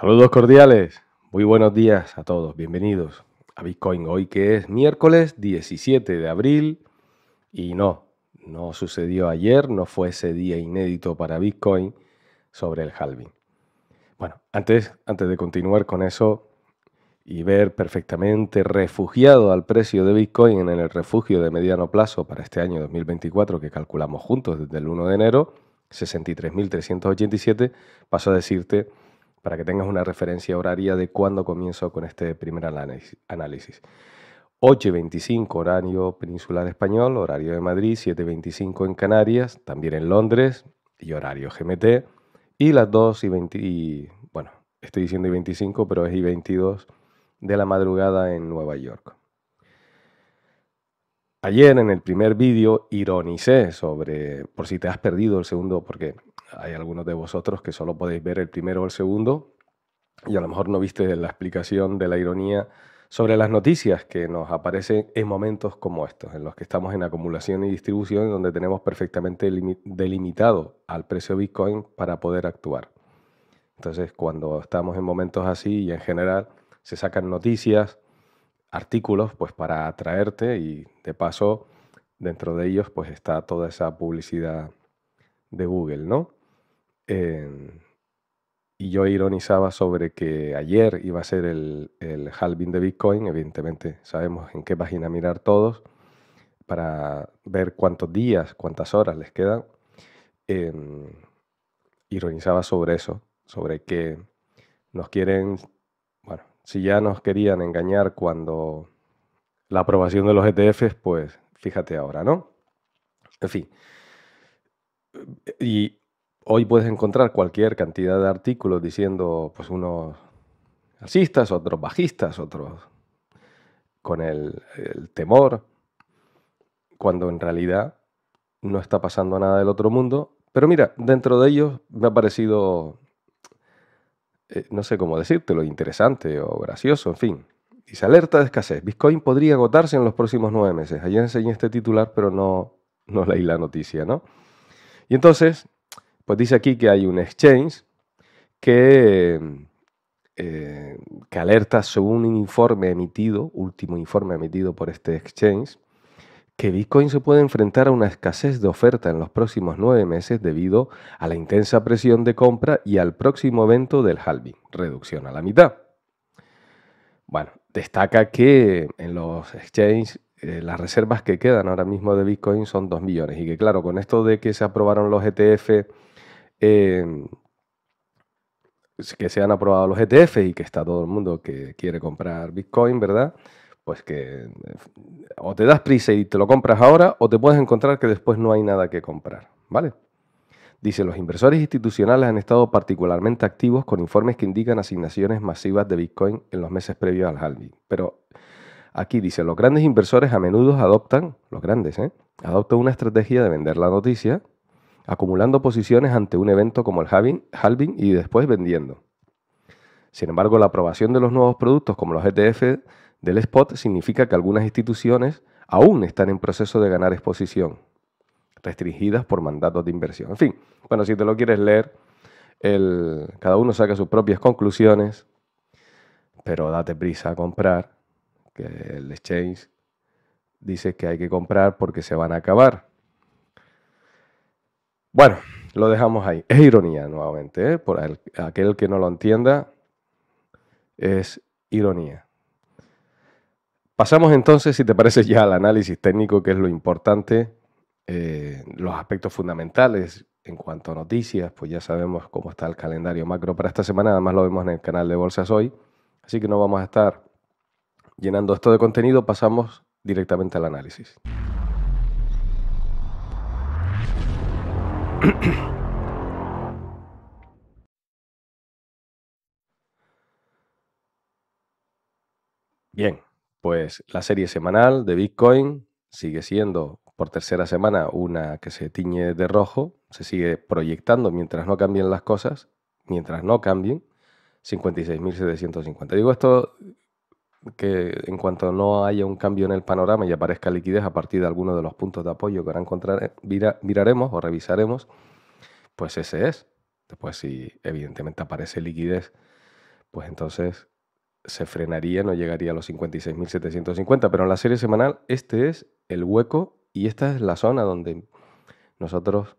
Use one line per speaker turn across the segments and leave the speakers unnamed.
Saludos cordiales, muy buenos días a todos, bienvenidos a Bitcoin hoy que es miércoles 17 de abril y no, no sucedió ayer, no fue ese día inédito para Bitcoin sobre el halving. Bueno, antes, antes de continuar con eso y ver perfectamente refugiado al precio de Bitcoin en el refugio de mediano plazo para este año 2024 que calculamos juntos desde el 1 de enero, 63.387, paso a decirte para que tengas una referencia horaria de cuándo comienzo con este primer análisis. 8.25 horario peninsular español, horario de Madrid, 7.25 en Canarias, también en Londres y horario GMT. Y las 2 y 20, bueno, estoy diciendo y 25, pero es y 22 de la madrugada en Nueva York. Ayer en el primer vídeo ironicé sobre, por si te has perdido el segundo, porque hay algunos de vosotros que solo podéis ver el primero o el segundo y a lo mejor no viste la explicación de la ironía sobre las noticias que nos aparecen en momentos como estos, en los que estamos en acumulación y distribución, donde tenemos perfectamente delimitado al precio Bitcoin para poder actuar. Entonces, cuando estamos en momentos así y en general se sacan noticias, artículos, pues para atraerte y de paso dentro de ellos pues está toda esa publicidad de Google, ¿no? y yo ironizaba sobre que ayer iba a ser el, el, halving de Bitcoin, evidentemente sabemos en qué página mirar todos, para ver cuántos días, cuántas horas les quedan. Em, ironizaba sobre eso, sobre que nos quieren, bueno, si ya nos querían engañar cuando la aprobación de los ETFs, pues fíjate ahora, ¿no? En fin. Y Hoy puedes encontrar cualquier cantidad de artículos diciendo, pues, unos alcistas, otros bajistas, otros con el, temor, cuando en realidad no está pasando nada del otro mundo. Pero mira, dentro de ellos me ha parecido, eh, no sé cómo decirte, lo interesante o gracioso, en fin. Dice, alerta de escasez. Bitcoin podría agotarse en los próximos nueve meses. Ayer enseñé este titular, pero no, no leí la noticia, ¿no? Y entonces, pues dice aquí que hay un exchange que, eh, que alerta según un informe emitido, último informe emitido por este exchange, que Bitcoin se puede enfrentar a una escasez de oferta en los próximos nueve meses debido a la intensa presión de compra y al próximo evento del halving, reducción a la mitad. Bueno, destaca que en los exchanges eh, las reservas que quedan ahora mismo de Bitcoin son 2 millones y que claro, con esto de que se aprobaron los ETF Em, que se han aprobado los ETF y que está todo el mundo que quiere comprar Bitcoin, ¿verdad? Pues que o te das prisa y te lo compras ahora o te puedes encontrar que después no hay nada que comprar, ¿vale? Dice, los inversores institucionales han estado particularmente activos con informes que indican asignaciones masivas de Bitcoin en los meses previos al halving. Pero aquí dice, los grandes inversores a menudo adoptan, los grandes, ¿eh? adoptan una estrategia de vender la noticia acumulando posiciones ante un evento como el halving y después vendiendo. Sin embargo, la aprobación de los nuevos productos como los ETF del spot significa que algunas instituciones aún están en proceso de ganar exposición, restringidas por mandatos de inversión. En fin, bueno, si te lo quieres leer, cada uno saca sus propias conclusiones, pero date prisa a comprar, que el exchange dice que hay que comprar porque se van a acabar. Bueno, lo dejamos ahí. Es ironía nuevamente, ¿eh? por aquel que no lo entienda, es ironía. Pasamos entonces, si te parece, ya al análisis técnico, que es lo importante, eh, los aspectos fundamentales en cuanto a noticias, pues ya sabemos cómo está el calendario macro para esta semana, además lo vemos en el canal de Bolsas Hoy, así que no vamos a estar llenando esto de contenido, pasamos directamente al análisis. Bien, pues la serie semanal de Bitcoin sigue siendo por tercera semana una que se tiñe de rojo, se sigue proyectando mientras no cambien las cosas, mientras no cambien, 56.750. Digo esto que en cuanto no haya un cambio en el panorama y aparezca liquidez a partir de alguno de los puntos de apoyo que ahora encontrar, eh, miraremos o revisaremos, pues ese es. Después, si evidentemente aparece liquidez, pues entonces se frenaría, no llegaría a los 56.750. Pero en la serie semanal, este es el hueco y esta es la zona donde nosotros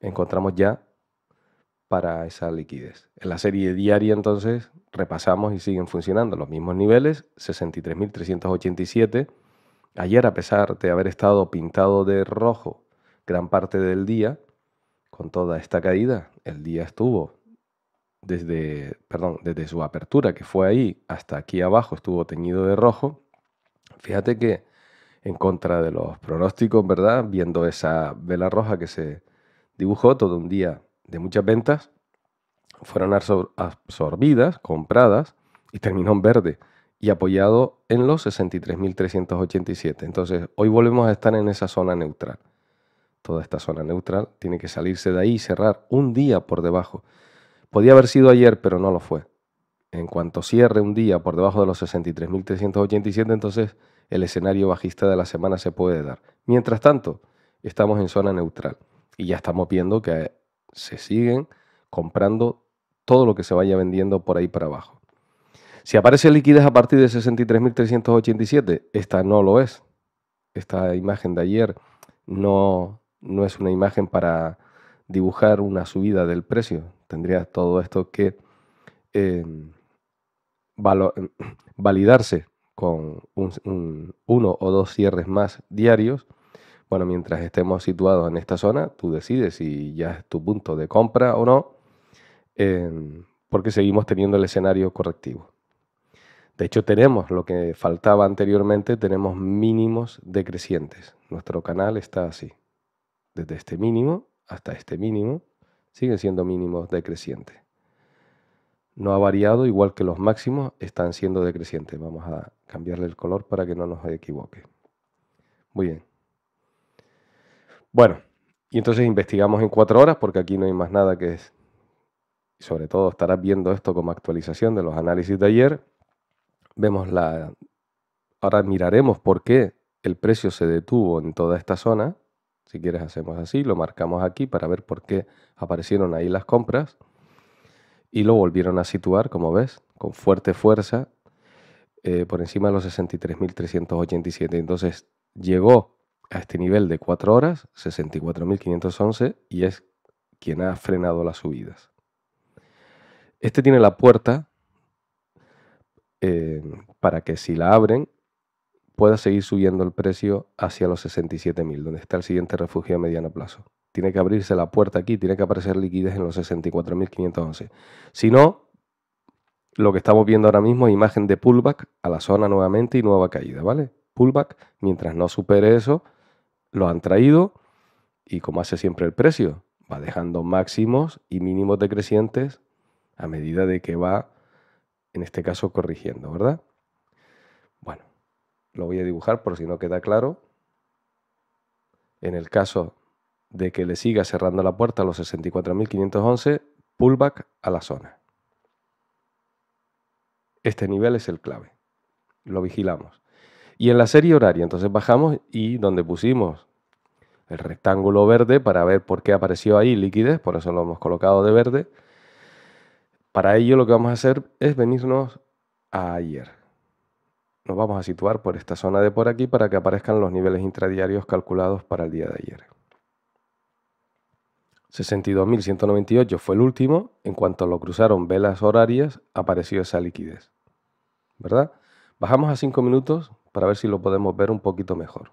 encontramos ya para esa liquidez. En la serie diaria entonces repasamos y siguen funcionando los mismos niveles, 63.387. Ayer a pesar de haber estado pintado de rojo gran parte del día, con toda esta caída, el día estuvo desde, perdón, desde su apertura que fue ahí hasta aquí abajo estuvo teñido de rojo. Fíjate que en contra de los pronósticos, ¿verdad? Viendo esa vela roja que se dibujó todo un día de muchas ventas fueron absorbidas, compradas y terminó en verde y apoyado en los 63.387. Entonces, hoy volvemos a estar en esa zona neutral. Toda esta zona neutral tiene que salirse de ahí y cerrar un día por debajo. Podía haber sido ayer, pero no lo fue. En cuanto cierre un día por debajo de los 63.387, entonces el escenario bajista de la semana se puede dar. Mientras tanto, estamos en zona neutral y ya estamos viendo que se siguen comprando todo lo que se vaya vendiendo por ahí para abajo. Si aparece liquidez a partir de 63.387, esta no lo es. Esta imagen de ayer no, es una imagen para dibujar una subida del precio. Tendría todo esto que em, validarse con uno o dos cierres más diarios bueno, mientras estemos situados en esta zona, tú decides si ya es tu punto de compra o no, em, porque seguimos teniendo el escenario correctivo. De hecho, tenemos lo que faltaba anteriormente, tenemos mínimos decrecientes. Nuestro canal está así. Desde este mínimo hasta este mínimo, siguen siendo mínimos decrecientes. No ha variado, igual que los máximos están siendo decrecientes. Vamos a cambiarle el color para que no nos equivoque. Muy bien. Bueno, y entonces investigamos en cuatro horas porque aquí no hay más nada que es. sobre todo estarás viendo esto como actualización de los análisis de ayer. Vemos la. Ahora miraremos por qué el precio se detuvo en toda esta zona. Si quieres hacemos así, lo marcamos aquí para ver por qué aparecieron ahí las compras. Y lo volvieron a situar, como ves, con fuerte fuerza eh, por encima de los 63.387. Entonces llegó a este nivel de 4 horas, 64.511, y es quien ha frenado las subidas. Este tiene la puerta em, para que si la abren pueda seguir subiendo el precio hacia los 67.000, donde está el siguiente refugio a mediano plazo. Tiene que abrirse la puerta aquí, tiene que aparecer liquidez en los 64.511. Si no, lo que estamos viendo ahora mismo es imagen de pullback a la zona nuevamente y nueva caída, ¿vale? Pullback, mientras no supere eso, lo han traído y como hace siempre el precio, va dejando máximos y mínimos decrecientes a medida de que va, en este caso, corrigiendo, ¿verdad? Bueno, lo voy a dibujar por si no queda claro. En el caso de que le siga cerrando la puerta a los 64.511, pullback a la zona. Este nivel es el clave. Lo vigilamos. Y en la serie horaria, entonces bajamos y donde pusimos el rectángulo verde para ver por qué apareció ahí liquidez, por eso lo hemos colocado de verde. Para ello lo que vamos a hacer es venirnos a ayer. Nos vamos a situar por esta zona de por aquí para que aparezcan los niveles intradiarios calculados para el día de ayer. 62.198 fue el último, en cuanto lo cruzaron velas horarias apareció esa liquidez. ¿Verdad? Bajamos a 5 minutos, para ver si lo podemos ver un poquito mejor.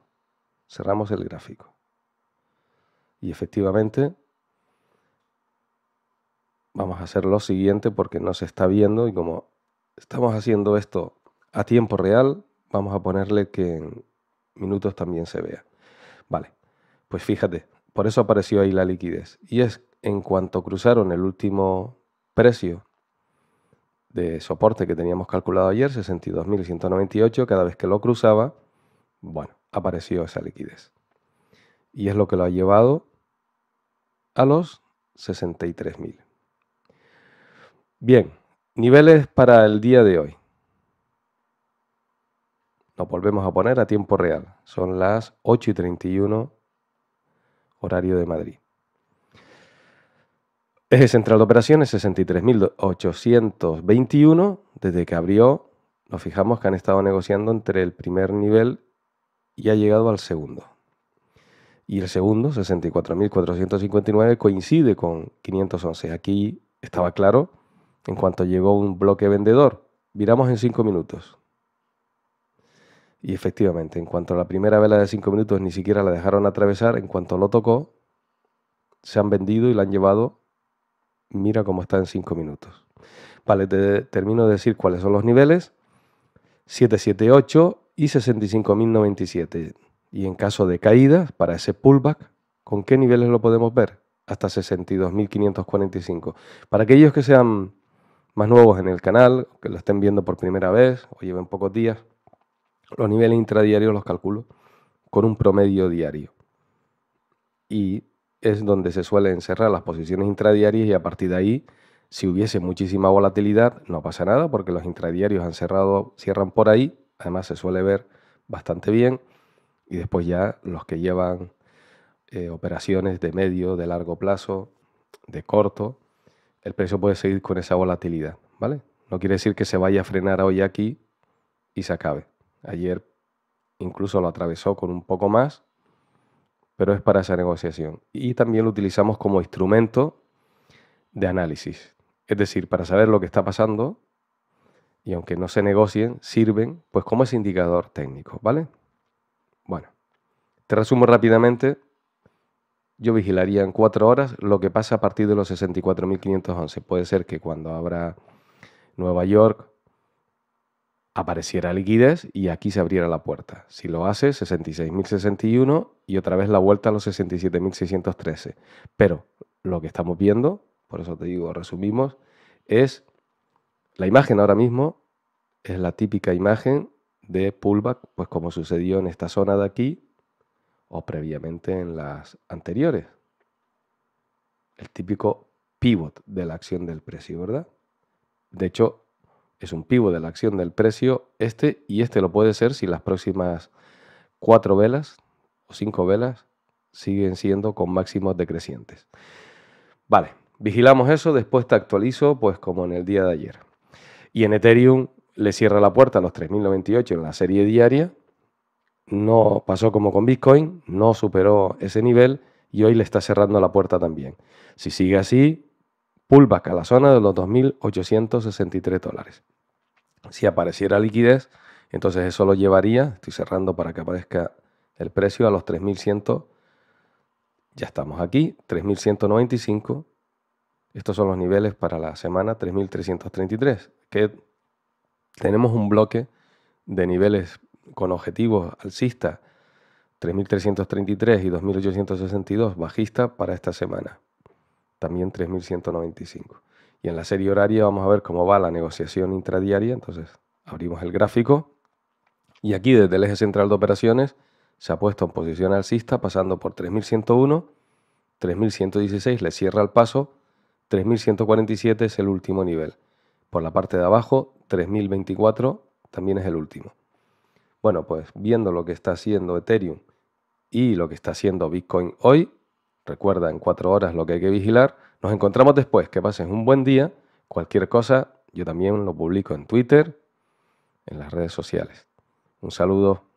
Cerramos el gráfico. Y efectivamente, vamos a hacer lo siguiente porque no se está viendo y como estamos haciendo esto a tiempo real, vamos a ponerle que en minutos también se vea. Vale, pues fíjate, por eso apareció ahí la liquidez. Y es en cuanto cruzaron el último precio de soporte que teníamos calculado ayer, 62.198, cada vez que lo cruzaba, bueno, apareció esa liquidez. Y es lo que lo ha llevado a los 63.000. Bien, niveles para el día de hoy. Nos volvemos a poner a tiempo real. Son las 8.31 y horario de Madrid. Eje central de operaciones 63.821. Desde que abrió, nos fijamos que han estado negociando entre el primer nivel y ha llegado al segundo. Y el segundo, 64.459, coincide con 511. Aquí estaba claro, en cuanto llegó un bloque vendedor, viramos en 5 minutos. Y efectivamente, en cuanto a la primera vela de 5 minutos ni siquiera la dejaron atravesar, en cuanto lo tocó, se han vendido y la han llevado mira cómo está en 5 minutos. Vale, te termino de decir cuáles son los niveles. 778 y 65.097. Y en caso de caída para ese pullback, ¿con qué niveles lo podemos ver? Hasta 62.545. Para aquellos que sean más nuevos en el canal, que lo estén viendo por primera vez o lleven pocos días, los niveles intradiarios los calculo con un promedio diario. Y es donde se suelen cerrar las posiciones intradiarias y a partir de ahí, si hubiese muchísima volatilidad, no pasa nada porque los intradiarios han cerrado, cierran por ahí, además se suele ver bastante bien y después ya los que llevan eh, operaciones de medio, de largo plazo, de corto, el precio puede seguir con esa volatilidad, ¿vale? No quiere decir que se vaya a frenar hoy aquí y se acabe. Ayer incluso lo atravesó con un poco más pero es para esa negociación. Y también lo utilizamos como instrumento de análisis, es decir, para saber lo que está pasando y aunque no se negocien, sirven pues como ese indicador técnico, ¿vale? Bueno, te resumo rápidamente, yo vigilaría en cuatro horas lo que pasa a partir de los 64.511. Puede ser que cuando abra Nueva York apareciera liquidez y aquí se abriera la puerta. Si lo hace, 66.061 y otra vez la vuelta a los 67.613. Pero lo que estamos viendo, por eso te digo, resumimos, es la imagen ahora mismo, es la típica imagen de pullback, pues como sucedió en esta zona de aquí o previamente en las anteriores. El típico pivot de la acción del precio, ¿verdad? De hecho, es un pivo de la acción del precio este y este lo puede ser si las próximas cuatro velas o cinco velas siguen siendo con máximos decrecientes. Vale, vigilamos eso, después te actualizo pues como en el día de ayer. Y en Ethereum le cierra la puerta a los 3.098 en la serie diaria, no pasó como con Bitcoin, no superó ese nivel y hoy le está cerrando la puerta también. Si sigue así, pullback a la zona de los 2.863 dólares. Si apareciera liquidez, entonces eso lo llevaría, estoy cerrando para que aparezca el precio a los 3.100, ya estamos aquí, 3.195, estos son los niveles para la semana 3.333, que tenemos un bloque de niveles con objetivos alcista 3.333 y 2.862 bajista para esta semana también 3.195. Y en la serie horaria vamos a ver cómo va la negociación intradiaria. Entonces abrimos el gráfico y aquí desde el eje central de operaciones se ha puesto en posición alcista pasando por 3.101, 3.116 le cierra el paso, 3.147 es el último nivel. Por la parte de abajo, 3.024 también es el último. Bueno, pues viendo lo que está haciendo Ethereum y lo que está haciendo Bitcoin hoy, Recuerda en cuatro horas lo que hay que vigilar. Nos encontramos después. Que pases un buen día. Cualquier cosa, yo también lo publico en Twitter, en las redes sociales. Un saludo.